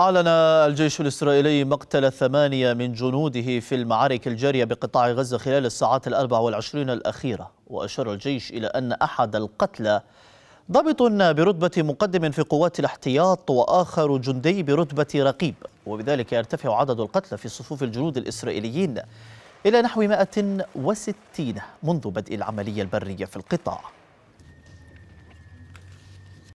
أعلن الجيش الإسرائيلي مقتل ثمانية من جنوده في المعارك الجارية بقطاع غزة خلال الساعات الأربع والعشرين الأخيرة وأشار الجيش إلى أن أحد القتلى ضابط برتبة مقدم في قوات الاحتياط وآخر جندي برتبة رقيب وبذلك يرتفع عدد القتلى في صفوف الجنود الإسرائيليين إلى نحو 160 منذ بدء العملية البرية في القطاع